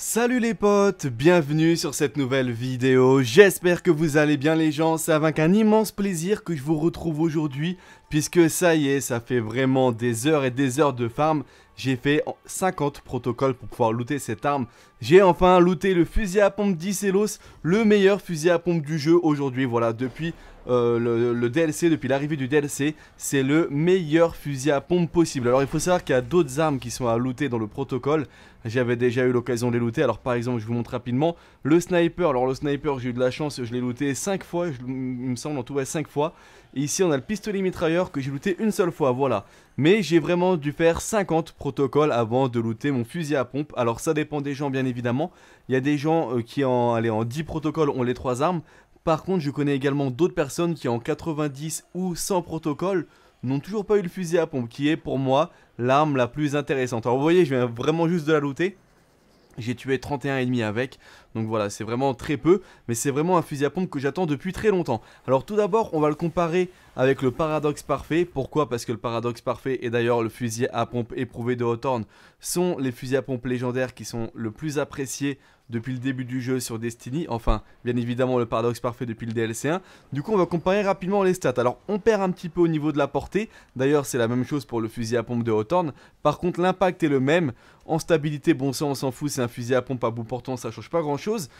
Salut les potes, bienvenue sur cette nouvelle vidéo, j'espère que vous allez bien les gens, c'est avec un immense plaisir que je vous retrouve aujourd'hui Puisque ça y est, ça fait vraiment des heures et des heures de farm. J'ai fait 50 protocoles pour pouvoir looter cette arme. J'ai enfin looté le fusil à pompe d'Icelos, le meilleur fusil à pompe du jeu aujourd'hui. Voilà, depuis euh, le, DLC, depuis l'arrivée du DLC, c'est le meilleur fusil à pompe possible. Alors il faut savoir qu'il y a d'autres armes qui sont à looter dans le protocole. J'avais déjà eu l'occasion de les looter. Alors par exemple, je vous montre rapidement le sniper. Alors le sniper, j'ai eu de la chance, je l'ai looté 5 fois, il me semble en tout cas 5 fois. ici, on a le pistolet mitrailleur que j'ai looté une seule fois, voilà. Mais j'ai vraiment dû faire 50 protocoles avant de looter mon fusil à pompe. Alors ça dépend des gens bien évidemment. Il y a des gens euh, qui en, allez, en 10 protocoles ont les 3 armes. Par contre je connais également d'autres personnes qui en 90 ou 100 protocoles n'ont toujours pas eu le fusil à pompe qui est pour moi l'arme la plus intéressante. Alors vous voyez je viens vraiment juste de la looter. J'ai tué 31 ennemis avec, donc voilà, c'est vraiment très peu, mais c'est vraiment un fusil à pompe que j'attends depuis très longtemps. Alors tout d'abord, on va le comparer avec le Paradoxe Parfait. Pourquoi Parce que le Paradoxe Parfait et d'ailleurs le fusil à pompe éprouvé de Hawthorne sont les fusils à pompe légendaires qui sont le plus appréciés depuis le début du jeu sur Destiny, enfin bien évidemment le paradoxe parfait depuis le DLC1. Du coup on va comparer rapidement les stats. Alors on perd un petit peu au niveau de la portée, d'ailleurs c'est la même chose pour le fusil à pompe de Hawthorne, par contre l'impact est le même, en stabilité bon sang on s'en fout c'est un fusil à pompe à bout portant ça change pas grand chose chose.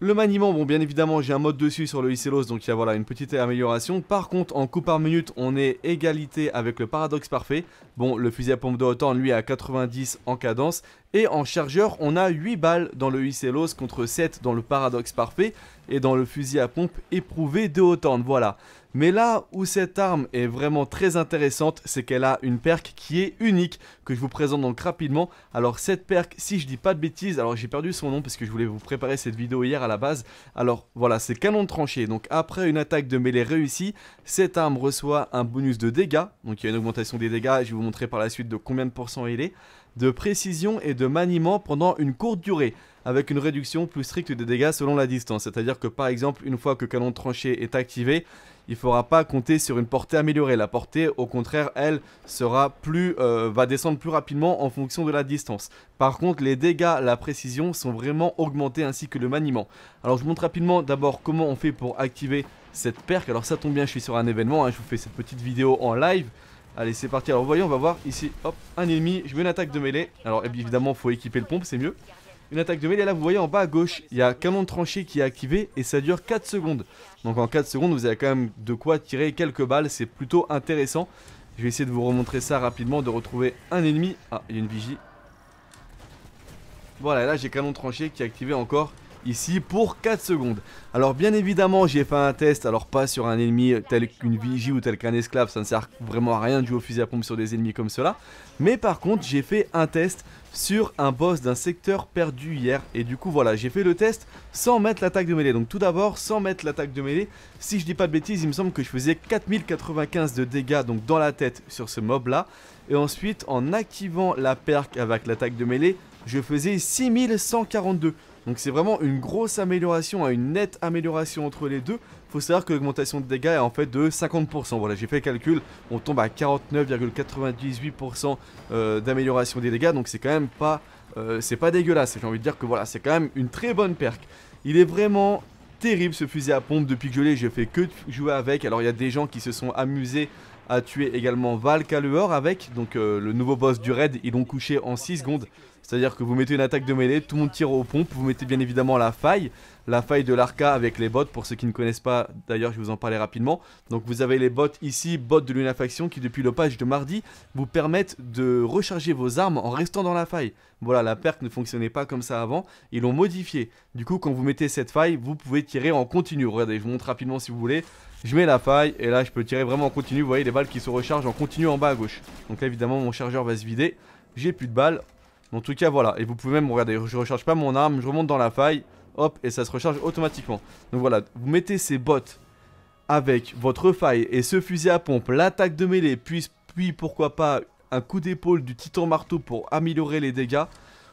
Le maniement, bon bien évidemment j'ai un mode dessus sur le Icelos donc il y a voilà une petite amélioration. Par contre en coup par minute on est égalité avec le paradoxe parfait. Bon le fusil à pompe de hauteur lui à 90 en cadence et en chargeur on a 8 balles dans le Icelos contre 7 dans le paradoxe parfait et dans le fusil à pompe éprouvé de Hotand, voilà. Mais là où cette arme est vraiment très intéressante, c'est qu'elle a une perque qui est unique, que je vous présente donc rapidement. Alors cette perque, si je dis pas de bêtises, alors j'ai perdu son nom parce que je voulais vous préparer cette vidéo hier à la base. Alors voilà, c'est canon de tranchée, donc après une attaque de mêlée réussie, cette arme reçoit un bonus de dégâts, donc il y a une augmentation des dégâts, je vais vous montrer par la suite de combien de pourcents il est de précision et de maniement pendant une courte durée, avec une réduction plus stricte des dégâts selon la distance. C'est-à-dire que par exemple, une fois que canon tranché est activé, il ne faudra pas compter sur une portée améliorée. La portée, au contraire, elle euh, va descendre plus rapidement en fonction de la distance. Par contre, les dégâts, la précision sont vraiment augmentés ainsi que le maniement. Alors, je vous montre rapidement d'abord comment on fait pour activer cette perque Alors, ça tombe bien, je suis sur un événement. Hein. je vous fais cette petite vidéo en live. Allez, c'est parti. Alors, vous voyez, on va voir ici. Hop, un ennemi. Je veux une attaque de mêlée. Alors, évidemment, faut équiper le pompe, c'est mieux. Une attaque de mêlée. Là, vous voyez en bas à gauche, il y a canon de tranchée qui est activé et ça dure 4 secondes. Donc, en 4 secondes, vous avez quand même de quoi tirer quelques balles. C'est plutôt intéressant. Je vais essayer de vous remontrer ça rapidement, de retrouver un ennemi. Ah, il y a une vigie. Voilà, là, j'ai canon de tranchée qui est activé encore ici pour 4 secondes. Alors bien évidemment j'ai fait un test, alors pas sur un ennemi tel qu'une vigie ou tel qu'un esclave, ça ne sert vraiment à rien de jouer au fusil à pompe sur des ennemis comme cela. Mais par contre j'ai fait un test sur un boss d'un secteur perdu hier et du coup voilà j'ai fait le test sans mettre l'attaque de mêlée. Donc tout d'abord sans mettre l'attaque de mêlée, si je dis pas de bêtises il me semble que je faisais 4095 de dégâts donc dans la tête sur ce mob là. Et ensuite en activant la perque avec l'attaque de mêlée je faisais 6142 donc c'est vraiment une grosse amélioration, hein, une nette amélioration entre les deux. Faut savoir que l'augmentation de dégâts est en fait de 50%. Voilà, j'ai fait le calcul, on tombe à 49,98% euh, d'amélioration des dégâts, donc c'est quand même pas, euh, c'est pas dégueulasse. J'ai envie de dire que voilà, c'est quand même une très bonne perque. Il est vraiment terrible ce fusil à pompe. Depuis que je l'ai, j'ai fait que jouer avec. Alors il y a des gens qui se sont amusés à tuer également Val avec, donc euh, le nouveau boss du raid. Ils l'ont couché en 6 secondes. C'est-à-dire que vous mettez une attaque de mêlée, tout le monde tire aux pompes, vous mettez bien évidemment la faille, la faille de l'arca avec les bottes, pour ceux qui ne connaissent pas, d'ailleurs je vous en parlais rapidement. Donc vous avez les bottes ici, bottes de l'unafaction qui depuis le patch de mardi vous permettent de recharger vos armes en restant dans la faille. Voilà, la perte ne fonctionnait pas comme ça avant, ils l'ont modifié. Du coup quand vous mettez cette faille, vous pouvez tirer en continu. Regardez, je vous montre rapidement si vous voulez. Je mets la faille et là je peux tirer vraiment en continu, vous voyez les balles qui se rechargent en continu en bas à gauche. Donc là évidemment mon chargeur va se vider, j'ai plus de balles, en tout cas, voilà. Et vous pouvez même, regardez, je recharge pas mon arme, je remonte dans la faille, hop, et ça se recharge automatiquement. Donc voilà, vous mettez ces bottes avec votre faille et ce fusil à pompe, l'attaque de mêlée, puis, puis pourquoi pas un coup d'épaule du titan marteau pour améliorer les dégâts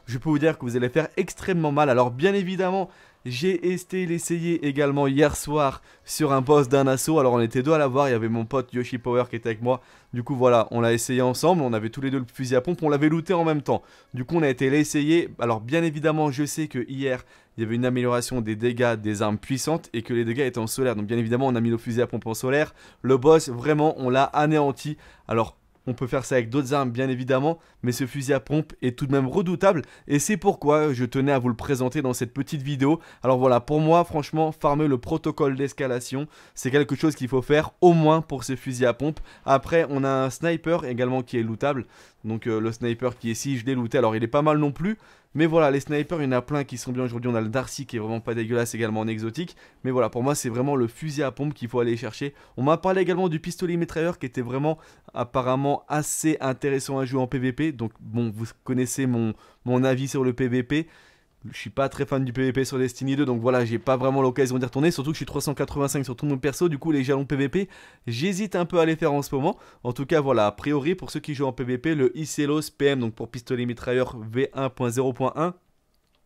je peux vous dire que vous allez faire extrêmement mal. Alors bien évidemment, j'ai essayé l'essayer également hier soir sur un boss d'un assaut. Alors on était deux à l'avoir, il y avait mon pote Yoshi Power qui était avec moi. Du coup voilà, on l'a essayé ensemble, on avait tous les deux le fusil à pompe, on l'avait looté en même temps. Du coup on a été l'essayer. Alors bien évidemment je sais que hier il y avait une amélioration des dégâts des armes puissantes et que les dégâts étaient en solaire. Donc bien évidemment on a mis le fusil à pompe en solaire. Le boss vraiment on l'a anéanti. Alors on peut faire ça avec d'autres armes bien évidemment, mais ce fusil à pompe est tout de même redoutable et c'est pourquoi je tenais à vous le présenter dans cette petite vidéo. Alors voilà, pour moi franchement, farmer le protocole d'escalation, c'est quelque chose qu'il faut faire au moins pour ce fusil à pompe. Après, on a un sniper également qui est lootable, donc euh, le sniper qui est ici, je l'ai looté, alors il est pas mal non plus, mais voilà, les snipers, il y en a plein qui sont bien aujourd'hui. On a le Darcy qui est vraiment pas dégueulasse également en exotique. Mais voilà, pour moi, c'est vraiment le fusil à pompe qu'il faut aller chercher. On m'a parlé également du pistolet mitrailleur qui était vraiment apparemment assez intéressant à jouer en PvP. Donc bon, vous connaissez mon, mon avis sur le PvP. Je suis pas très fan du PVP sur Destiny 2, donc voilà, j'ai pas vraiment l'occasion d'y retourner, surtout que je suis 385 sur tout mon perso, du coup les jalons PVP, j'hésite un peu à les faire en ce moment. En tout cas, voilà, a priori, pour ceux qui jouent en PVP, le ICELOS PM, donc pour pistolet mitrailleur V1.0.1,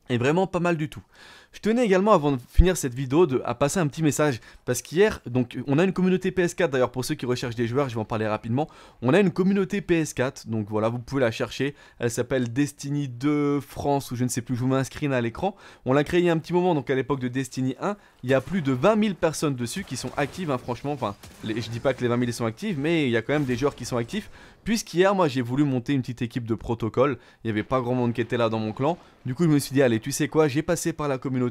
est vraiment pas mal du tout. Je tenais également avant de finir cette vidéo de, à passer un petit message parce qu'hier, donc on a une communauté PS4 d'ailleurs pour ceux qui recherchent des joueurs, je vais en parler rapidement. On a une communauté PS4, donc voilà, vous pouvez la chercher. Elle s'appelle Destiny 2 France ou je ne sais plus, je vous mets un screen à l'écran. On l'a créé il y a un petit moment, donc à l'époque de Destiny 1, il y a plus de 20 000 personnes dessus qui sont actives, hein, franchement. Enfin, les, je dis pas que les 20 000 sont actives, mais il y a quand même des joueurs qui sont actifs. Puisqu'hier, moi j'ai voulu monter une petite équipe de protocole, il n'y avait pas grand monde qui était là dans mon clan. Du coup, je me suis dit, allez, tu sais quoi, j'ai passé par la communauté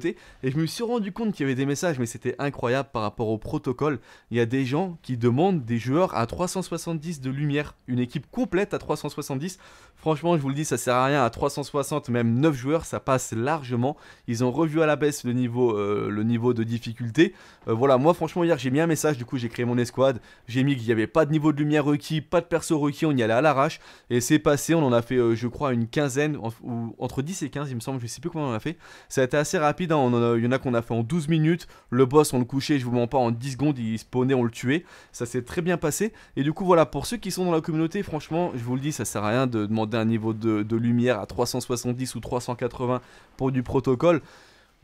et je me suis rendu compte qu'il y avait des messages, mais c'était incroyable par rapport au protocole. Il y a des gens qui demandent des joueurs à 370 de lumière, une équipe complète à 370. Franchement, je vous le dis, ça sert à rien à 360, même 9 joueurs, ça passe largement. Ils ont revu à la baisse le niveau, euh, le niveau de difficulté. Euh, voilà, moi franchement, hier j'ai mis un message, du coup j'ai créé mon escouade, j'ai mis qu'il n'y avait pas de niveau de lumière requis, pas de perso requis, on y allait à l'arrache et c'est passé. On en a fait, euh, je crois, une quinzaine, ou, entre 10 et 15, il me semble, je sais plus comment on en a fait. Ça a été assez rapide Hein. il y en a qu'on a fait en 12 minutes, le boss on le couchait, je vous mens pas, en 10 secondes il spawnait, on le tuait, ça s'est très bien passé, et du coup voilà, pour ceux qui sont dans la communauté, franchement, je vous le dis, ça sert à rien de demander un niveau de, lumière à 370 ou 380 pour du protocole,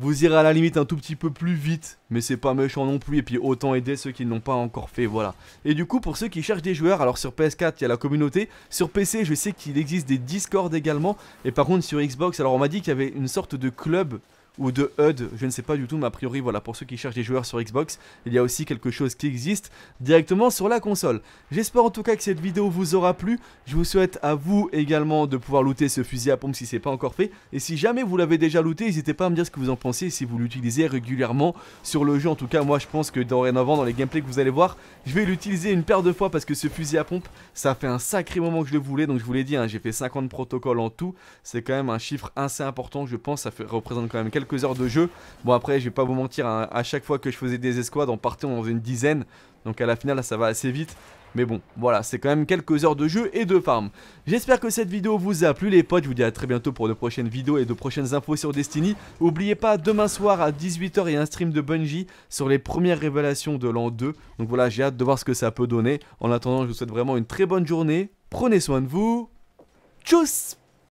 vous irez à la limite un tout petit peu plus vite, mais c'est pas méchant non plus, et puis autant aider ceux qui n'ont pas encore fait, voilà. Et du coup, pour ceux qui cherchent des joueurs, alors sur PS4, il y a la communauté, sur PC, je sais qu'il existe des Discord également, et par contre sur Xbox, alors on m'a dit qu'il y avait une sorte de club ou de HUD, je ne sais pas du tout, mais a priori, voilà, pour ceux qui cherchent des joueurs sur Xbox, il y a aussi quelque chose qui existe directement sur la console. J'espère en tout cas que cette vidéo vous aura plu, je vous souhaite à vous également de pouvoir looter ce fusil à pompe si c'est pas encore fait, et si jamais vous l'avez déjà looté, n'hésitez pas à me dire ce que vous en pensez si vous l'utilisez régulièrement sur le jeu, en tout cas moi je pense que dorénavant dans les gameplays que vous allez voir, je vais l'utiliser une paire de fois parce que ce fusil à pompe, ça fait un sacré moment que je le voulais, donc je vous l'ai dit, hein, j'ai fait 50 protocoles en tout, c'est quand même un chiffre assez important, je pense, ça représente quand même quelques heures de jeu. Bon après je vais pas vous mentir, hein, à chaque fois que je faisais des escouades on partait dans une dizaine. Donc à la finale là, ça va assez vite. Mais bon, voilà, c'est quand même quelques heures de jeu et de farm. J'espère que cette vidéo vous a plu les potes, je vous dis à très bientôt pour de prochaines vidéos et de prochaines infos sur Destiny. N'oubliez pas, demain soir à 18h, il y a un stream de Bungie sur les premières révélations de l'an 2. Donc voilà, j'ai hâte de voir ce que ça peut donner. En attendant, je vous souhaite vraiment une très bonne journée, prenez soin de vous, tchuss